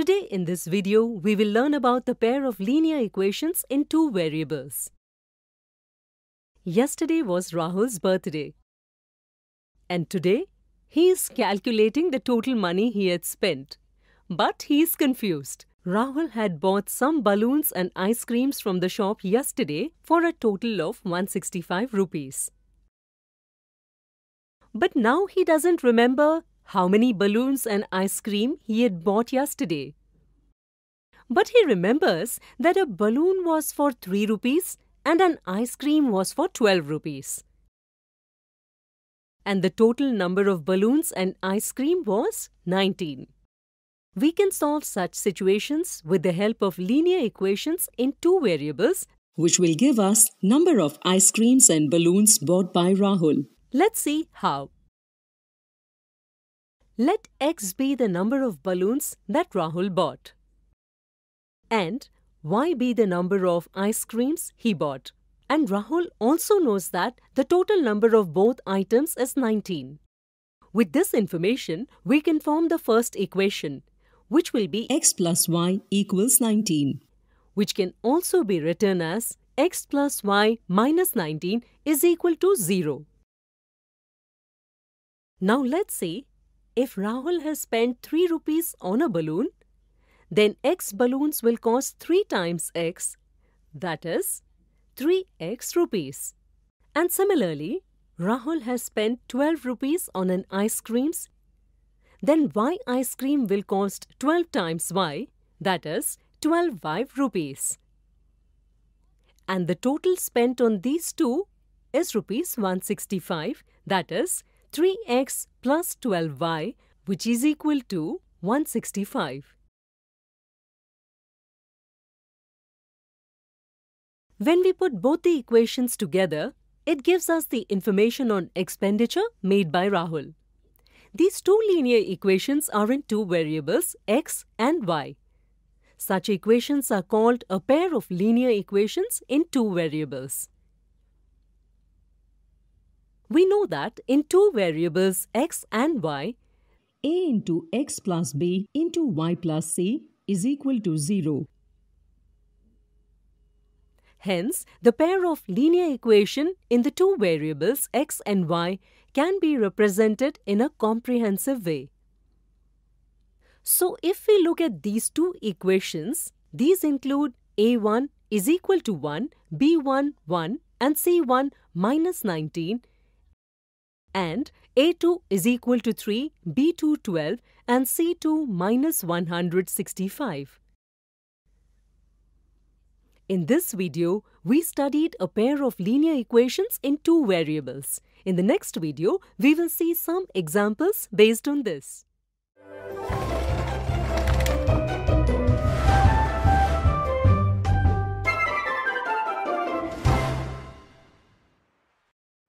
Today in this video, we will learn about the pair of linear equations in two variables. Yesterday was Rahul's birthday. And today, he is calculating the total money he had spent. But he is confused. Rahul had bought some balloons and ice creams from the shop yesterday for a total of 165 rupees. But now he doesn't remember how many balloons and ice cream he had bought yesterday. But he remembers that a balloon was for 3 rupees and an ice cream was for 12 rupees. And the total number of balloons and ice cream was 19. We can solve such situations with the help of linear equations in two variables which will give us number of ice creams and balloons bought by Rahul. Let's see how. Let x be the number of balloons that Rahul bought. And y be the number of ice creams he bought. And Rahul also knows that the total number of both items is 19. With this information, we can form the first equation, which will be x plus y equals 19, which can also be written as x plus y minus 19 is equal to 0. Now let's see if Rahul has spent 3 rupees on a balloon, then x balloons will cost 3 times x, that is 3x rupees. And similarly, Rahul has spent 12 rupees on an ice creams, then y ice cream will cost 12 times y, that is 12y rupees. And the total spent on these two is rupees 165, that is 3x plus 12y which is equal to 165. When we put both the equations together, it gives us the information on expenditure made by Rahul. These two linear equations are in two variables x and y. Such equations are called a pair of linear equations in two variables. We know that in two variables x and y, a into x plus b into y plus c is equal to 0. Hence, the pair of linear equation in the two variables x and y can be represented in a comprehensive way. So, if we look at these two equations, these include a1 is equal to 1, b1 1 and c1 minus 19 and a2 is equal to 3, b2 12 and c2 minus 165. In this video, we studied a pair of linear equations in two variables. In the next video, we will see some examples based on this.